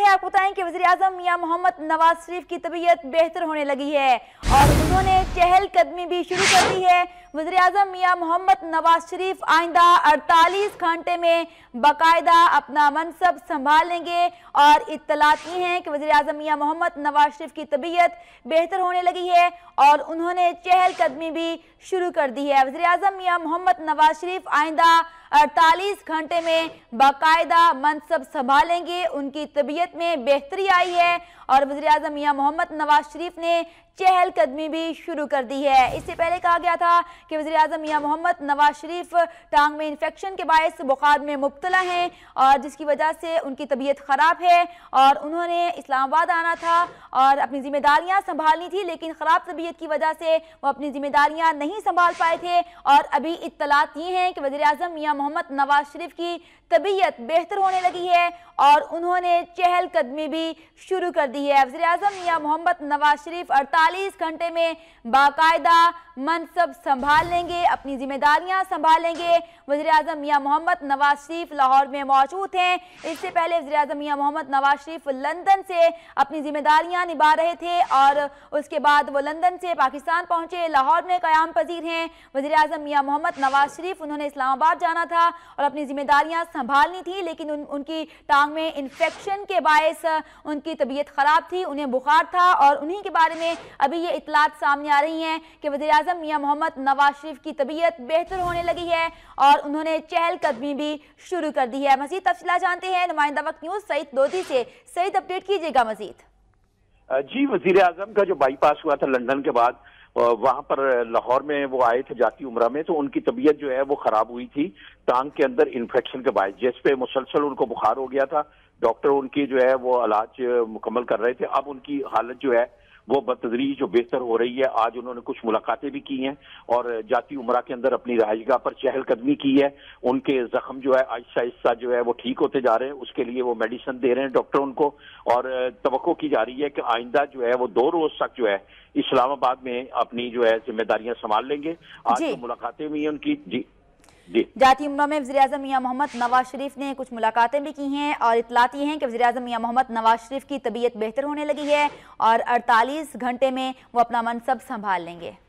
है आपको बताएं कि वजी अजम मियाँ मोहम्मद नवाज शरीफ की तबीयत बेहतर होने लगी है और उन्होंने चहलकदमी भी शुरू कर दी है वजी अजम मियाँ मोहम्मद नवाज शरीफ आइंदा 48 घंटे में बाकायदा अपना मनसब संभालेंगे और इतलात ये हैं कि वजी अजम मियाँ मोहम्मद नवाज शरीफ की तबीयत बेहतर होने लगी है और उन्होंने चहलकदमी भी शुरू कर दी है वजी अजम मियाँ मोहम्मद नवाज शरीफ आइंदा 48 घंटे में बाकायदा मनसब संभालेंगे उनकी तबीयत में बेहतरी आई है और वजी अजम मियाँ मोहम्मद नवाज शरीफ ने चहलकदमी भी शुरू कर दी है इससे पहले कहा गया था कि वजी अजम मियाँ मोहम्मद नवाज शरीफ टांग में इन्फेक्शन के बायस बुखार में मुबतला हैं और जिसकी वजह से उनकी तबीयत ख़राब है और उन्होंने इस्लामाबाद आना था और अपनी जिम्मेदारियाँ संभालनी थी लेकिन ख़राब तबीयत की वजह से वो अपनी जिम्मेदारियाँ नहीं संभाल पाए थे और अभी इतलात ये हैं कि वजी अजम मियाँ मोहम्मद नवाज शरीफ की तबीयत बेहतर होने लगी है और उन्होंने चहलकदमी भी शुरू कर दी है वजी अजम मियाँ मोहम्मद नवाज शरीफ अड़तालीस घंटे में बाकायदा मनसब संभाल लेंगे अपनी जिम्मेदारियाँ संभालेंगे वजी अजम मियाँ मोहम्मद नवाज शरीफ लाहौर में मौजूद हैं इससे पहले वजी अजम मियाँ मोहम्मद नवाज शरीफ लंदन से अपनी जिम्मेदारियाँ निभा रहे थे और उसके बाद वो लंदन से पाकिस्तान पहुँचे लाहौर में क्याम पजीर हैं वजी अजम मियाँ मोहम्मद नवाज शरीफ उन्होंने इस्लामाबाद जाना था और अपनी जिम्मेदारियां संभालनी थी लेकिन उन, उनकी टांग में इन्फेक्शन के बायस उनकी तबीयत ख़राब थी उन्हें बुखार था और उन्हीं के बारे में अभी ये इतलात सामने आ रही हैं कि वजी अजम मियाँ मोहम्मद नवाज शरीफ की तबीयत बेहतर होने लगी है और उन्होंने चहलकदमी भी शुरू कर दी है मजीद तफसला जानते हैं नुमाइंदा वक्त न्यूज़ सईद दोधी से सईद अपडेट कीजिएगा मजीद जी वजीर आजम का जो बाईपास हुआ था लंदन के बाद वहां पर लाहौर में वो आए थे जाती उम्र में तो उनकी तबीयत जो है वो खराब हुई थी टांग के अंदर इन्फेक्शन के बाद जिस पे मुसलसल उनको बुखार हो गया था डॉक्टर उनकी जो है वो इलाज मुकम्मल कर रहे थे अब उनकी हालत जो है वो बदतरी जो बेहतर हो रही है आज उन्होंने कुछ मुलाकातें भी की हैं और जाति उमरा के अंदर अपनी रहायशगा पर चहलकदमी की है उनके जख्म जो है आहिस्ता आहिस्ता जो है वो ठीक होते जा रहे हैं उसके लिए वो मेडिसिन दे रहे हैं डॉक्टर उनको और तो की जा रही है कि आइंदा जो है वो दो रोज तक जो है इस्लामाबाद में अपनी जो है जिम्मेदारियां संभाल लेंगे आज जो तो मुलाकातें हुई हैं उनकी जी जाती उम्र में वजी अजम मियाँ मोहम्मद नवाज शरीफ ने कुछ मुलाकातें भी की हैं और इतलाती हैं कि वजी अजम मियाँ मोहम्मद नवाज शरीफ की तबीयत बेहतर होने लगी है और अड़तालीस घंटे में वो अपना मनसब संभाल लेंगे